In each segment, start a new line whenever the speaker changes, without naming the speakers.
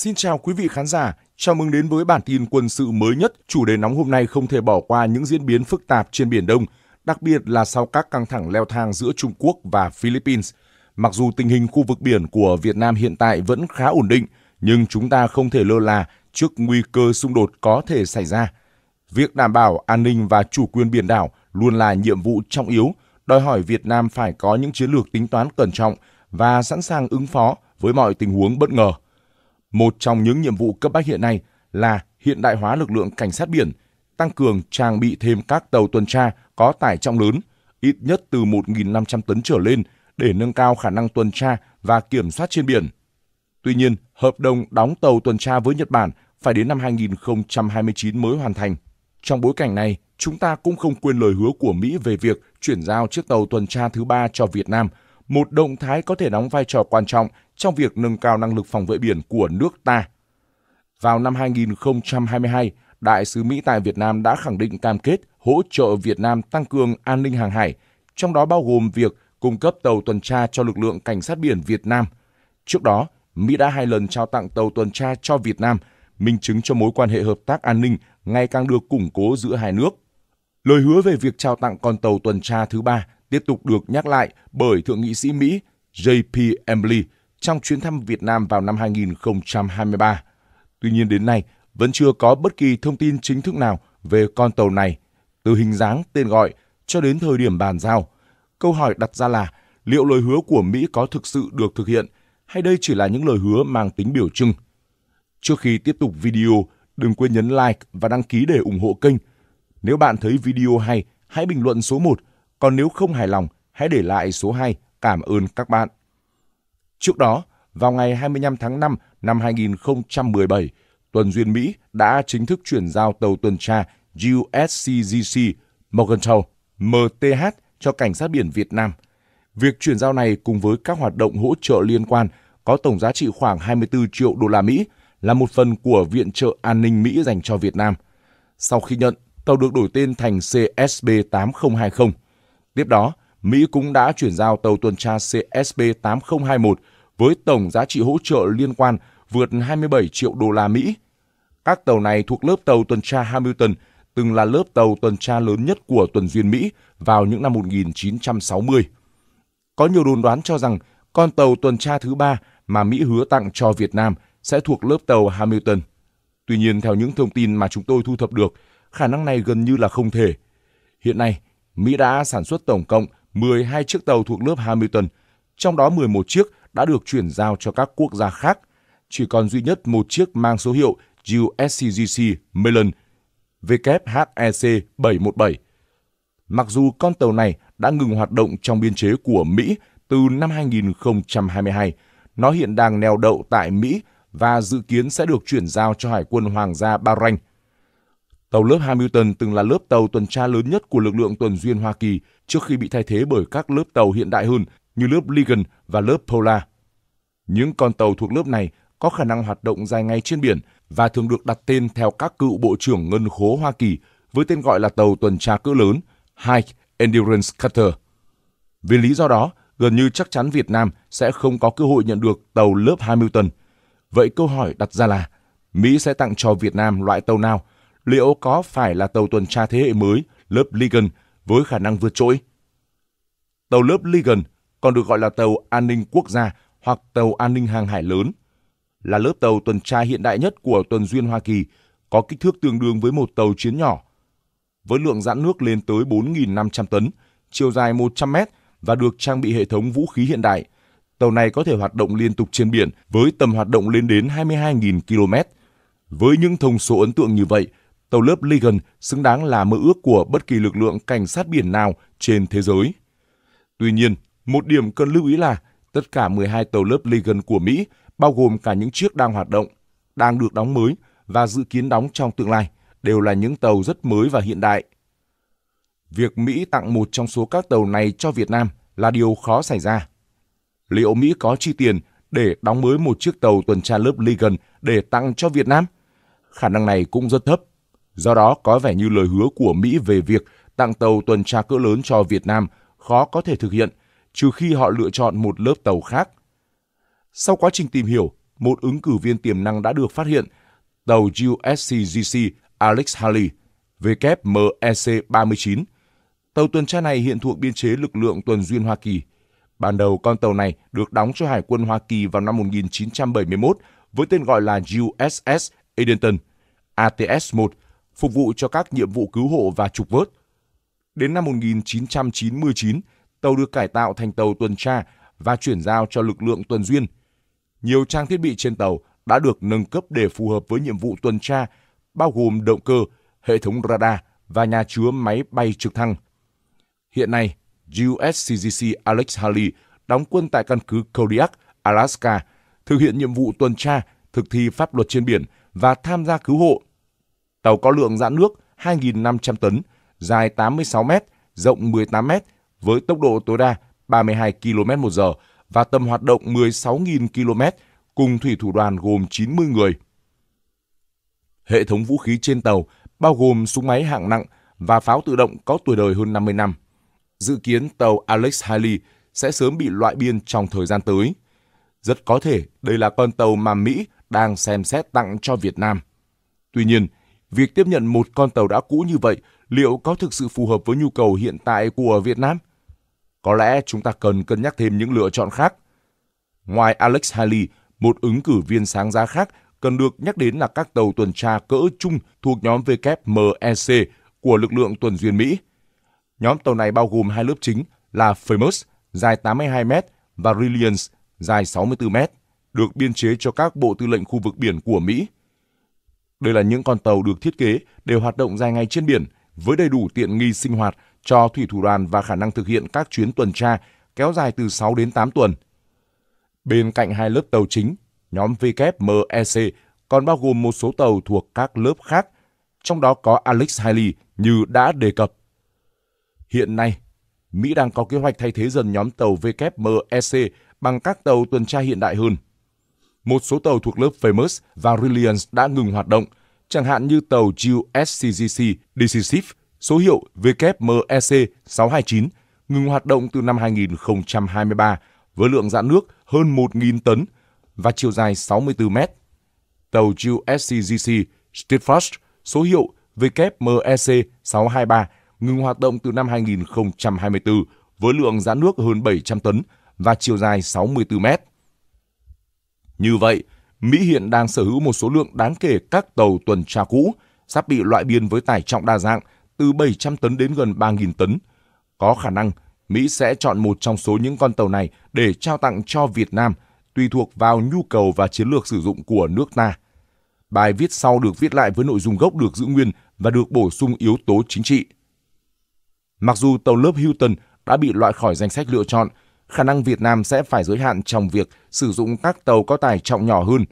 Xin chào quý vị khán giả, chào mừng đến với bản tin quân sự mới nhất. Chủ đề nóng hôm nay không thể bỏ qua những diễn biến phức tạp trên Biển Đông, đặc biệt là sau các căng thẳng leo thang giữa Trung Quốc và Philippines. Mặc dù tình hình khu vực biển của Việt Nam hiện tại vẫn khá ổn định, nhưng chúng ta không thể lơ là trước nguy cơ xung đột có thể xảy ra. Việc đảm bảo an ninh và chủ quyền biển đảo luôn là nhiệm vụ trọng yếu, đòi hỏi Việt Nam phải có những chiến lược tính toán cẩn trọng và sẵn sàng ứng phó với mọi tình huống bất ngờ – một trong những nhiệm vụ cấp bách hiện nay là hiện đại hóa lực lượng cảnh sát biển, tăng cường trang bị thêm các tàu tuần tra có tải trọng lớn, ít nhất từ 1.500 tấn trở lên để nâng cao khả năng tuần tra và kiểm soát trên biển. Tuy nhiên, hợp đồng đóng tàu tuần tra với Nhật Bản phải đến năm 2029 mới hoàn thành. Trong bối cảnh này, chúng ta cũng không quên lời hứa của Mỹ về việc chuyển giao chiếc tàu tuần tra thứ ba cho Việt Nam – một động thái có thể đóng vai trò quan trọng trong việc nâng cao năng lực phòng vệ biển của nước ta. Vào năm 2022, Đại sứ Mỹ tại Việt Nam đã khẳng định cam kết hỗ trợ Việt Nam tăng cường an ninh hàng hải, trong đó bao gồm việc cung cấp tàu tuần tra cho lực lượng cảnh sát biển Việt Nam. Trước đó, Mỹ đã hai lần trao tặng tàu tuần tra cho Việt Nam, minh chứng cho mối quan hệ hợp tác an ninh ngày càng được củng cố giữa hai nước. Lời hứa về việc trao tặng con tàu tuần tra thứ ba tiếp tục được nhắc lại bởi Thượng nghị sĩ Mỹ J.P. Embley trong chuyến thăm Việt Nam vào năm 2023. Tuy nhiên đến nay, vẫn chưa có bất kỳ thông tin chính thức nào về con tàu này, từ hình dáng, tên gọi cho đến thời điểm bàn giao. Câu hỏi đặt ra là liệu lời hứa của Mỹ có thực sự được thực hiện hay đây chỉ là những lời hứa mang tính biểu trưng? Trước khi tiếp tục video, đừng quên nhấn like và đăng ký để ủng hộ kênh. Nếu bạn thấy video hay, hãy bình luận số 1 còn nếu không hài lòng, hãy để lại số 2. Cảm ơn các bạn. Trước đó, vào ngày 25 tháng 5 năm 2017, tuần duyên Mỹ đã chính thức chuyển giao tàu tuần tra USCGC Morgenthau MTH cho Cảnh sát biển Việt Nam. Việc chuyển giao này cùng với các hoạt động hỗ trợ liên quan có tổng giá trị khoảng 24 triệu đô la Mỹ là một phần của viện trợ an ninh Mỹ dành cho Việt Nam. Sau khi nhận, tàu được đổi tên thành CSB 8020 Tiếp đó, Mỹ cũng đã chuyển giao tàu tuần tra CSB 8021 với tổng giá trị hỗ trợ liên quan vượt 27 triệu đô la Mỹ. Các tàu này thuộc lớp tàu tuần tra Hamilton, từng là lớp tàu tuần tra lớn nhất của tuần duyên Mỹ vào những năm 1960. Có nhiều đồn đoán cho rằng con tàu tuần tra thứ ba mà Mỹ hứa tặng cho Việt Nam sẽ thuộc lớp tàu Hamilton. Tuy nhiên, theo những thông tin mà chúng tôi thu thập được, khả năng này gần như là không thể. Hiện nay, Mỹ đã sản xuất tổng cộng 12 chiếc tàu thuộc lớp Hamilton, trong đó 11 chiếc đã được chuyển giao cho các quốc gia khác. Chỉ còn duy nhất một chiếc mang số hiệu USCGC Mellon WHEC 717. Mặc dù con tàu này đã ngừng hoạt động trong biên chế của Mỹ từ năm 2022, nó hiện đang neo đậu tại Mỹ và dự kiến sẽ được chuyển giao cho Hải quân Hoàng gia Bahrain – Tàu lớp Hamilton từng là lớp tàu tuần tra lớn nhất của lực lượng tuần duyên Hoa Kỳ trước khi bị thay thế bởi các lớp tàu hiện đại hơn như lớp Ligon và lớp Polar. Những con tàu thuộc lớp này có khả năng hoạt động dài ngày trên biển và thường được đặt tên theo các cựu bộ trưởng ngân khố Hoa Kỳ với tên gọi là tàu tuần tra cỡ lớn High Endurance Cutter. Vì lý do đó, gần như chắc chắn Việt Nam sẽ không có cơ hội nhận được tàu lớp Hamilton. Vậy câu hỏi đặt ra là Mỹ sẽ tặng cho Việt Nam loại tàu nào – liệu có phải là tàu tuần tra thế hệ mới lớp Ligon với khả năng vượt trội? Tàu lớp Ligon còn được gọi là tàu an ninh quốc gia hoặc tàu an ninh hàng hải lớn, là lớp tàu tuần tra hiện đại nhất của tuần duyên Hoa Kỳ, có kích thước tương đương với một tàu chiến nhỏ. Với lượng giãn nước lên tới 4.500 tấn, chiều dài 100 mét và được trang bị hệ thống vũ khí hiện đại, tàu này có thể hoạt động liên tục trên biển với tầm hoạt động lên đến 22.000 km. Với những thông số ấn tượng như vậy, tàu lớp Ligon xứng đáng là mơ ước của bất kỳ lực lượng cảnh sát biển nào trên thế giới. Tuy nhiên, một điểm cần lưu ý là tất cả 12 tàu lớp Ligon của Mỹ, bao gồm cả những chiếc đang hoạt động, đang được đóng mới và dự kiến đóng trong tương lai, đều là những tàu rất mới và hiện đại. Việc Mỹ tặng một trong số các tàu này cho Việt Nam là điều khó xảy ra. Liệu Mỹ có chi tiền để đóng mới một chiếc tàu tuần tra lớp Ligon để tặng cho Việt Nam? Khả năng này cũng rất thấp Do đó, có vẻ như lời hứa của Mỹ về việc tặng tàu tuần tra cỡ lớn cho Việt Nam khó có thể thực hiện, trừ khi họ lựa chọn một lớp tàu khác. Sau quá trình tìm hiểu, một ứng cử viên tiềm năng đã được phát hiện, tàu USCGC Alex Haley, WMEC-39. Tàu tuần tra này hiện thuộc biên chế lực lượng tuần duyên Hoa Kỳ. Ban đầu, con tàu này được đóng cho Hải quân Hoa Kỳ vào năm 1971 với tên gọi là USS Edenton, ATS-1, phục vụ cho các nhiệm vụ cứu hộ và trục vớt. Đến năm 1999, tàu được cải tạo thành tàu tuần tra và chuyển giao cho lực lượng tuần duyên. Nhiều trang thiết bị trên tàu đã được nâng cấp để phù hợp với nhiệm vụ tuần tra, bao gồm động cơ, hệ thống radar và nhà chứa máy bay trực thăng. Hiện nay, USCGC Alex Haley đóng quân tại căn cứ Kodiak, Alaska, thực hiện nhiệm vụ tuần tra, thực thi pháp luật trên biển và tham gia cứu hộ Tàu có lượng giãn nước 2.500 tấn, dài 86 m, rộng 18 m với tốc độ tối đa 32 km h và tầm hoạt động 16.000 km cùng thủy thủ đoàn gồm 90 người. Hệ thống vũ khí trên tàu bao gồm súng máy hạng nặng và pháo tự động có tuổi đời hơn 50 năm. Dự kiến tàu Alex Haley sẽ sớm bị loại biên trong thời gian tới. Rất có thể đây là con tàu mà Mỹ đang xem xét tặng cho Việt Nam. Tuy nhiên, việc tiếp nhận một con tàu đã cũ như vậy liệu có thực sự phù hợp với nhu cầu hiện tại của Việt Nam? Có lẽ chúng ta cần cân nhắc thêm những lựa chọn khác. Ngoài Alex Haley, một ứng cử viên sáng giá khác cần được nhắc đến là các tàu tuần tra cỡ chung thuộc nhóm WMEC của lực lượng tuần duyên Mỹ. Nhóm tàu này bao gồm hai lớp chính là Famous dài 82m và Reliance dài 64m, được biên chế cho các bộ tư lệnh khu vực biển của Mỹ – đây là những con tàu được thiết kế để hoạt động dài ngày trên biển với đầy đủ tiện nghi sinh hoạt cho thủy thủ đoàn và khả năng thực hiện các chuyến tuần tra kéo dài từ 6 đến 8 tuần. Bên cạnh hai lớp tàu chính, nhóm WMEC còn bao gồm một số tàu thuộc các lớp khác, trong đó có Alex Haley như đã đề cập. Hiện nay, Mỹ đang có kế hoạch thay thế dần nhóm tàu WMEC bằng các tàu tuần tra hiện đại hơn – một số tàu thuộc lớp Famous và Reliance đã ngừng hoạt động, chẳng hạn như tàu USCGC Decisive số hiệu WMSC e 629 ngừng hoạt động từ năm 2023 với lượng dạn nước hơn 1.000 tấn và chiều dài 64 mét. Tàu USCGC Steadfast số hiệu WMSC e 623 ngừng hoạt động từ năm 2024 với lượng dã nước hơn 700 tấn và chiều dài 64 mét. Như vậy, Mỹ hiện đang sở hữu một số lượng đáng kể các tàu tuần tra cũ, sắp bị loại biên với tải trọng đa dạng từ 700 tấn đến gần 3.000 tấn. Có khả năng, Mỹ sẽ chọn một trong số những con tàu này để trao tặng cho Việt Nam, tùy thuộc vào nhu cầu và chiến lược sử dụng của nước ta. Bài viết sau được viết lại với nội dung gốc được giữ nguyên và được bổ sung yếu tố chính trị. Mặc dù tàu lớp Hilton đã bị loại khỏi danh sách lựa chọn, khả năng Việt Nam sẽ phải giới hạn trong việc sử dụng các tàu có tải trọng nhỏ hơn.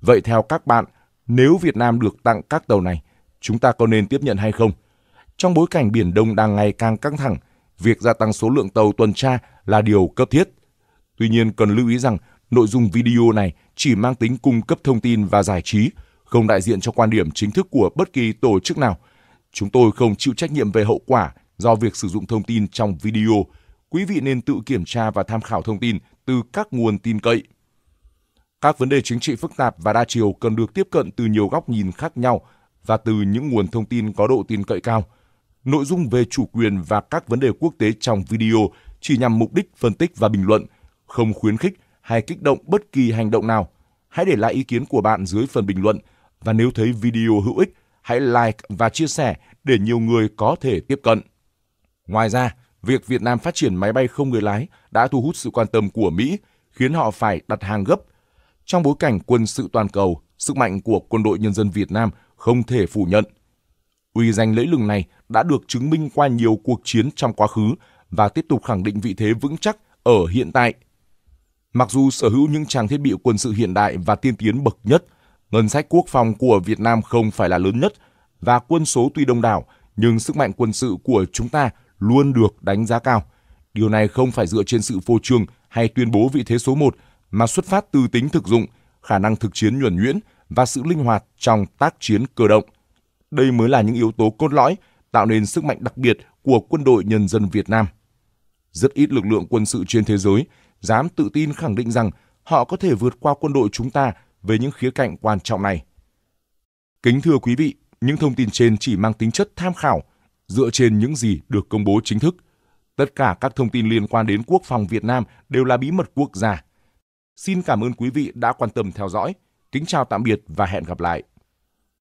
Vậy theo các bạn, nếu Việt Nam được tặng các tàu này, chúng ta có nên tiếp nhận hay không? Trong bối cảnh Biển Đông đang ngày càng căng thẳng, việc gia tăng số lượng tàu tuần tra là điều cấp thiết. Tuy nhiên, cần lưu ý rằng nội dung video này chỉ mang tính cung cấp thông tin và giải trí, không đại diện cho quan điểm chính thức của bất kỳ tổ chức nào. Chúng tôi không chịu trách nhiệm về hậu quả do việc sử dụng thông tin trong video quý vị nên tự kiểm tra và tham khảo thông tin từ các nguồn tin cậy. Các vấn đề chính trị phức tạp và đa chiều cần được tiếp cận từ nhiều góc nhìn khác nhau và từ những nguồn thông tin có độ tin cậy cao. Nội dung về chủ quyền và các vấn đề quốc tế trong video chỉ nhằm mục đích phân tích và bình luận, không khuyến khích hay kích động bất kỳ hành động nào. Hãy để lại ý kiến của bạn dưới phần bình luận và nếu thấy video hữu ích, hãy like và chia sẻ để nhiều người có thể tiếp cận. Ngoài ra, việc Việt Nam phát triển máy bay không người lái đã thu hút sự quan tâm của Mỹ, khiến họ phải đặt hàng gấp. Trong bối cảnh quân sự toàn cầu, sức mạnh của quân đội nhân dân Việt Nam không thể phủ nhận. Uy danh lẫy lừng này đã được chứng minh qua nhiều cuộc chiến trong quá khứ và tiếp tục khẳng định vị thế vững chắc ở hiện tại. Mặc dù sở hữu những trang thiết bị quân sự hiện đại và tiên tiến bậc nhất, ngân sách quốc phòng của Việt Nam không phải là lớn nhất và quân số tuy đông đảo, nhưng sức mạnh quân sự của chúng ta luôn được đánh giá cao. Điều này không phải dựa trên sự phô trương hay tuyên bố vị thế số 1 mà xuất phát từ tính thực dụng, khả năng thực chiến nhuần nhuyễn và sự linh hoạt trong tác chiến cơ động. Đây mới là những yếu tố cốt lõi tạo nên sức mạnh đặc biệt của quân đội nhân dân Việt Nam. Rất ít lực lượng quân sự trên thế giới dám tự tin khẳng định rằng họ có thể vượt qua quân đội chúng ta về những khía cạnh quan trọng này. Kính thưa quý vị, những thông tin trên chỉ mang tính chất tham khảo – dựa trên những gì được công bố chính thức. Tất cả các thông tin liên quan đến quốc phòng Việt Nam đều là bí mật quốc gia. Xin cảm ơn quý vị đã quan tâm theo dõi. Kính chào tạm biệt và hẹn gặp lại.